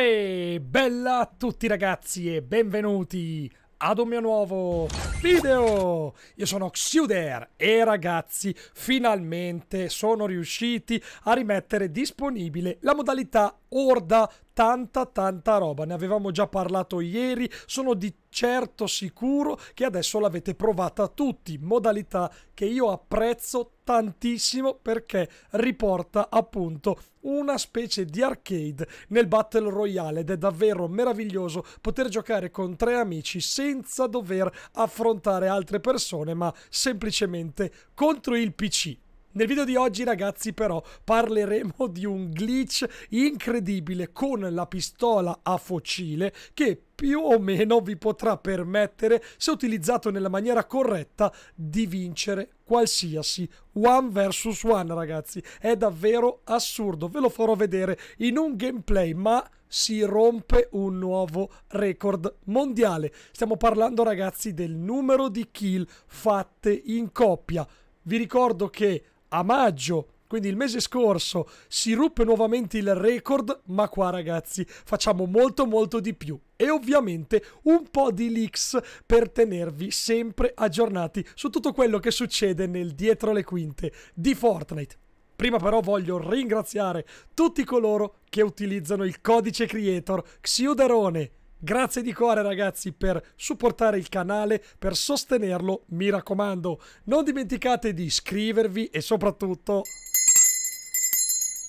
Oe, bella a tutti ragazzi e benvenuti ad un mio nuovo video! Io sono Xuder e ragazzi, finalmente sono riusciti a rimettere disponibile la modalità orda tanta tanta roba, ne avevamo già parlato ieri, sono di certo sicuro che adesso l'avete provata tutti, modalità che io apprezzo tantissimo perché riporta appunto una specie di arcade nel Battle Royale ed è davvero meraviglioso poter giocare con tre amici senza dover affrontare altre persone ma semplicemente contro il PC nel video di oggi ragazzi però parleremo di un glitch incredibile con la pistola a fucile che più o meno vi potrà permettere, se utilizzato nella maniera corretta, di vincere qualsiasi one versus one, ragazzi. È davvero assurdo, ve lo farò vedere in un gameplay, ma si rompe un nuovo record mondiale. Stiamo parlando, ragazzi, del numero di kill fatte in coppia. Vi ricordo che a maggio quindi il mese scorso si ruppe nuovamente il record, ma qua ragazzi facciamo molto molto di più. E ovviamente un po' di leaks per tenervi sempre aggiornati su tutto quello che succede nel dietro le quinte di Fortnite. Prima però voglio ringraziare tutti coloro che utilizzano il codice creator Xiuderone Grazie di cuore ragazzi per supportare il canale, per sostenerlo, mi raccomando. Non dimenticate di iscrivervi e soprattutto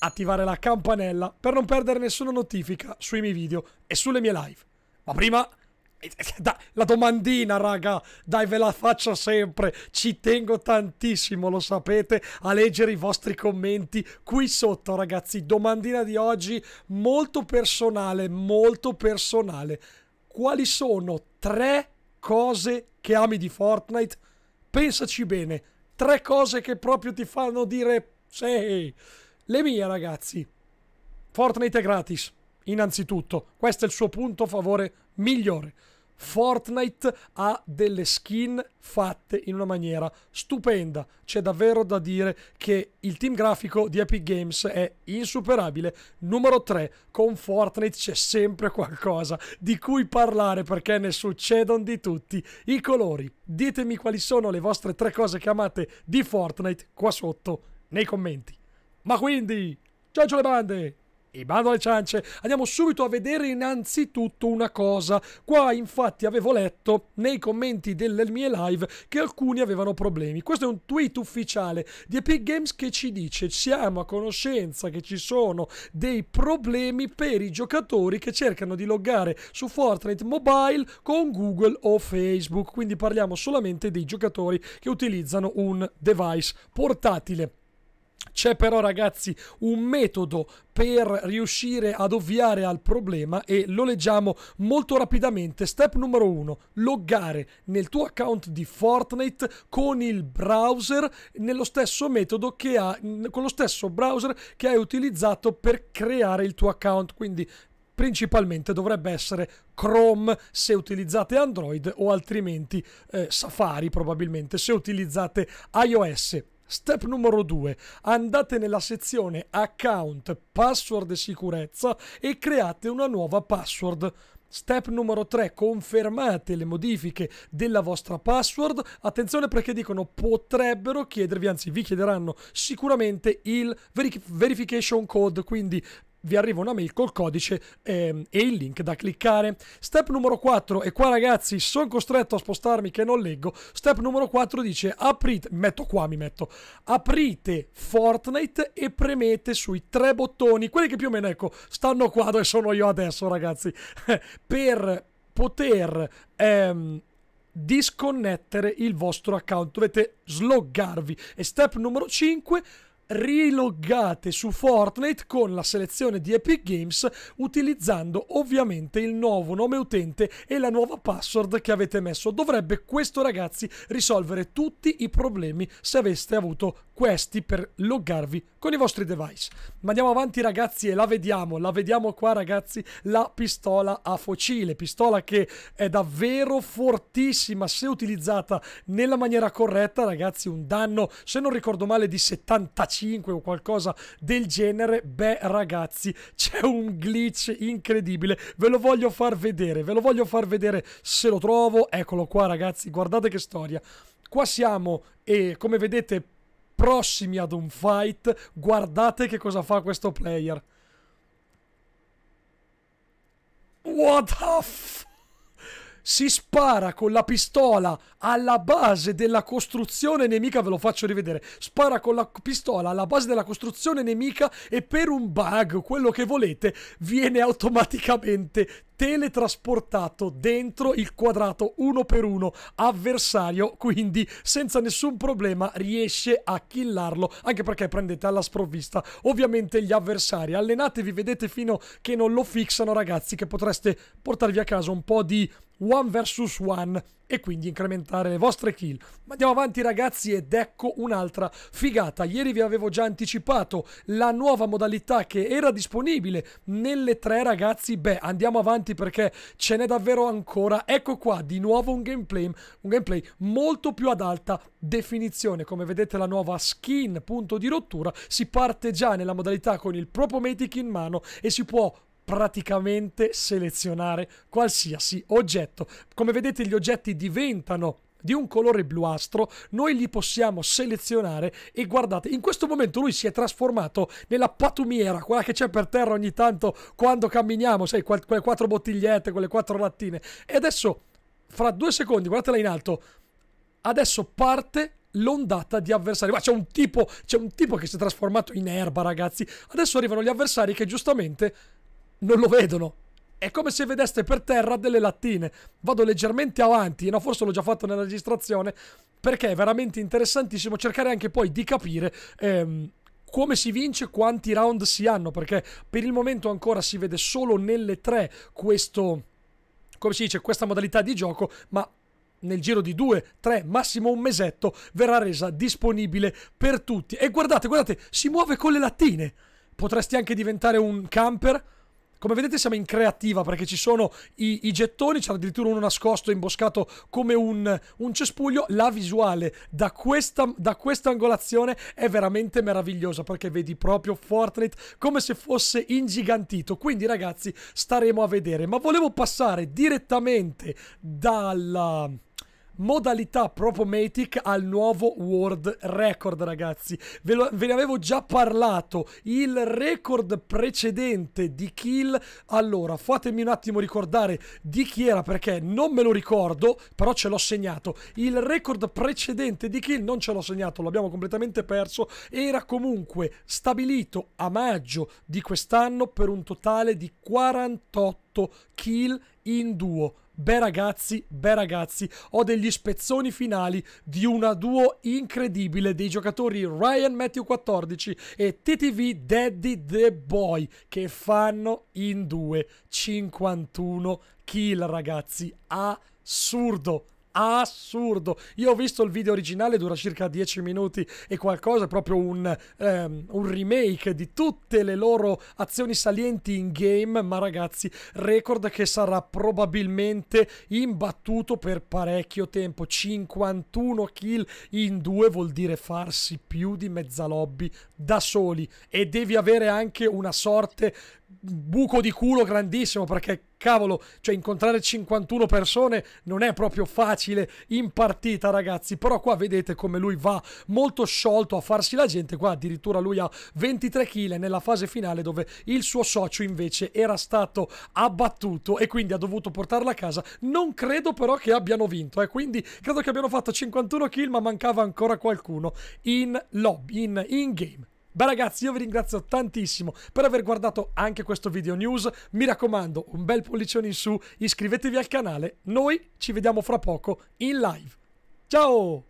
attivare la campanella per non perdere nessuna notifica sui miei video e sulle mie live. Ma prima Da, la domandina, raga, dai, ve la faccio sempre. Ci tengo tantissimo, lo sapete, a leggere i vostri commenti qui sotto, ragazzi. Domandina di oggi molto personale, molto personale. Quali sono tre cose che ami di Fortnite? Pensaci bene. Tre cose che proprio ti fanno dire sei. Le mie, ragazzi. Fortnite è gratis innanzitutto, questo è il suo punto favore migliore. Fortnite ha delle skin fatte in una maniera stupenda. C'è davvero da dire che il team grafico di Epic Games è insuperabile. Numero 3, con Fortnite c'è sempre qualcosa di cui parlare perché ne succedono di tutti i colori. Ditemi quali sono le vostre tre cose che amate di Fortnite qua sotto nei commenti. Ma quindi, ciao ciao le bande! E bando alle ciance, andiamo subito a vedere innanzitutto una cosa. Qua infatti avevo letto nei commenti delle mie live che alcuni avevano problemi. Questo è un tweet ufficiale di Epic Games che ci dice siamo a conoscenza che ci sono dei problemi per i giocatori che cercano di loggare su Fortnite Mobile con Google o Facebook. Quindi parliamo solamente dei giocatori che utilizzano un device portatile. C'è però ragazzi un metodo per riuscire ad ovviare al problema e lo leggiamo molto rapidamente. Step numero 1, loggare nel tuo account di Fortnite con il browser nello stesso metodo che ha con lo stesso browser che hai utilizzato per creare il tuo account, quindi principalmente dovrebbe essere Chrome se utilizzate Android o altrimenti eh, Safari probabilmente se utilizzate iOS. Step numero 2. Andate nella sezione account, password e sicurezza e create una nuova password. Step numero 3, confermate le modifiche della vostra password. Attenzione perché dicono potrebbero chiedervi, anzi vi chiederanno sicuramente il verification code, quindi vi arriva una mail col codice eh, e il link da cliccare. Step numero 4, e qua ragazzi sono costretto a spostarmi che non leggo, step numero 4 dice aprite, metto qua mi metto, aprite Fortnite e premete sui tre bottoni, quelli che più o meno ecco stanno qua dove sono io adesso ragazzi, per poter... Ehm, disconnettere il vostro account dovete sloggarvi e step numero 5 riloggate su Fortnite con la selezione di Epic Games utilizzando ovviamente il nuovo nome utente e la nuova password che avete messo. Dovrebbe questo ragazzi risolvere tutti i problemi se aveste avuto questi per loggarvi con i vostri device. Ma andiamo avanti ragazzi e la vediamo, la vediamo qua ragazzi, la pistola a focile, pistola che è davvero fortissima se utilizzata nella maniera corretta ragazzi, un danno se non ricordo male di 75 o qualcosa del genere, beh ragazzi c'è un glitch incredibile, ve lo voglio far vedere, ve lo voglio far vedere se lo trovo, eccolo qua ragazzi, guardate che storia. Qua siamo e come vedete prossimi ad un fight, guardate che cosa fa questo player. What the f- si spara con la pistola alla base della costruzione nemica, ve lo faccio rivedere, spara con la pistola alla base della costruzione nemica e per un bug, quello che volete, viene automaticamente teletrasportato dentro il quadrato uno per uno avversario, quindi senza nessun problema riesce a killarlo, anche perché prendete alla sprovvista ovviamente gli avversari. Allenatevi, vedete fino che non lo fixano ragazzi che potreste portarvi a casa un po' di one versus one e quindi incrementare le vostre kill. Ma andiamo avanti ragazzi ed ecco un'altra figata. Ieri vi avevo già anticipato la nuova modalità che era disponibile nelle tre ragazzi. Beh, andiamo avanti perché ce n'è davvero ancora. Ecco qua di nuovo un gameplay, un gameplay molto più ad alta definizione. Come vedete la nuova skin punto di rottura si parte già nella modalità con il proprio Propomatic in mano e si può praticamente selezionare qualsiasi oggetto. Come vedete gli oggetti diventano di un colore bluastro, noi li possiamo selezionare e guardate, in questo momento lui si è trasformato nella patumiera, quella che c'è per terra ogni tanto quando camminiamo, sai, quelle quattro bottigliette, quelle quattro lattine. E adesso, fra due secondi, guardatela in alto, adesso parte l'ondata di avversari. Ma c'è un tipo, c'è un tipo che si è trasformato in erba, ragazzi. Adesso arrivano gli avversari che giustamente non lo vedono. È come se vedeste per terra delle lattine. Vado leggermente avanti, no, forse l'ho già fatto nella registrazione, perché è veramente interessantissimo cercare anche poi di capire ehm, come si vince, quanti round si hanno, perché per il momento ancora si vede solo nelle tre questo, come si dice, questa modalità di gioco, ma nel giro di due, tre, massimo un mesetto verrà resa disponibile per tutti. E guardate, guardate, si muove con le lattine. Potresti anche diventare un camper come vedete siamo in creativa perché ci sono i, i gettoni, c'è addirittura uno nascosto imboscato come un, un cespuglio. La visuale da questa, da questa angolazione è veramente meravigliosa perché vedi proprio Fortnite come se fosse ingigantito. Quindi ragazzi staremo a vedere. Ma volevo passare direttamente dalla modalità Propomatic al nuovo World Record, ragazzi. Ve, lo, ve, ne avevo già parlato. Il record precedente di kill. Allora, fatemi un attimo ricordare di chi era perché non me lo ricordo, però ce l'ho segnato. Il record precedente di kill non ce l'ho segnato, l'abbiamo completamente perso. Era comunque stabilito a maggio di quest'anno per un totale di 48 kill in duo Beh ragazzi, beh ragazzi, ho degli spezzoni finali di una duo incredibile dei giocatori Ryan Matthew 14 e TTV Daddy The Boy che fanno in due 51 kill ragazzi, assurdo, assurdo. Io ho visto il video originale, dura circa 10 minuti e qualcosa, è proprio un, ehm, un, remake di tutte le loro azioni salienti in game, ma ragazzi, record che sarà probabilmente imbattuto per parecchio tempo. 51 kill in due vuol dire farsi più di mezza lobby da soli e devi avere anche una sorte buco di culo grandissimo perché cavolo, cioè incontrare 51 persone non è proprio facile in partita ragazzi, però qua vedete come lui va molto sciolto a farsi la gente, qua addirittura lui ha 23 kg nella fase finale dove il suo socio invece era stato abbattuto e quindi ha dovuto portarla a casa, non credo però che abbiano vinto, eh. quindi credo che abbiano fatto 51 kill ma mancava ancora qualcuno in lobby, in, in game. Beh ragazzi, io vi ringrazio tantissimo per aver guardato anche questo video news. Mi raccomando, un bel pollicione in su, iscrivetevi al canale. Noi ci vediamo fra poco in live. Ciao!